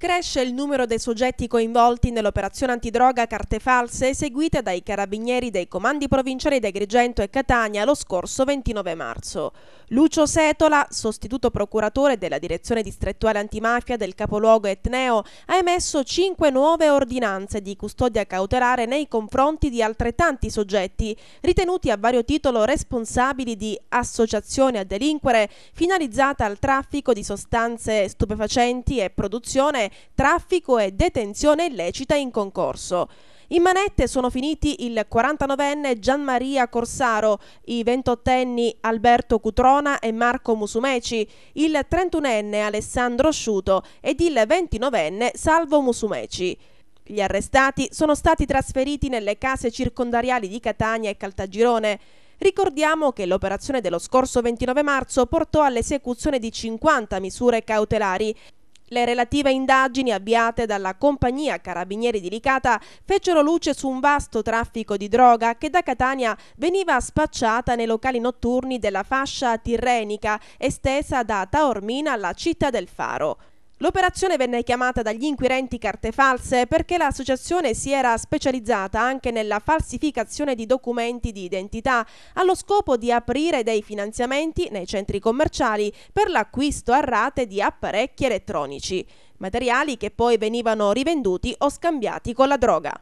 Cresce il numero dei soggetti coinvolti nell'operazione antidroga carte false eseguita dai carabinieri dei comandi provinciali di Agrigento e Catania lo scorso 29 marzo. Lucio Setola, sostituto procuratore della direzione distrettuale antimafia del capoluogo Etneo, ha emesso cinque nuove ordinanze di custodia cautelare nei confronti di altrettanti soggetti, ritenuti a vario titolo responsabili di associazione a delinquere finalizzata al traffico di sostanze stupefacenti e produzione traffico e detenzione illecita in concorso. In manette sono finiti il 49enne Gianmaria Corsaro, i 28enni Alberto Cutrona e Marco Musumeci, il 31enne Alessandro Sciuto ed il 29enne Salvo Musumeci. Gli arrestati sono stati trasferiti nelle case circondariali di Catania e Caltagirone. Ricordiamo che l'operazione dello scorso 29 marzo portò all'esecuzione di 50 misure cautelari le relative indagini avviate dalla compagnia Carabinieri di Licata fecero luce su un vasto traffico di droga che da Catania veniva spacciata nei locali notturni della fascia tirrenica estesa da Taormina alla città del Faro. L'operazione venne chiamata dagli inquirenti carte false perché l'associazione si era specializzata anche nella falsificazione di documenti di identità allo scopo di aprire dei finanziamenti nei centri commerciali per l'acquisto a rate di apparecchi elettronici, materiali che poi venivano rivenduti o scambiati con la droga.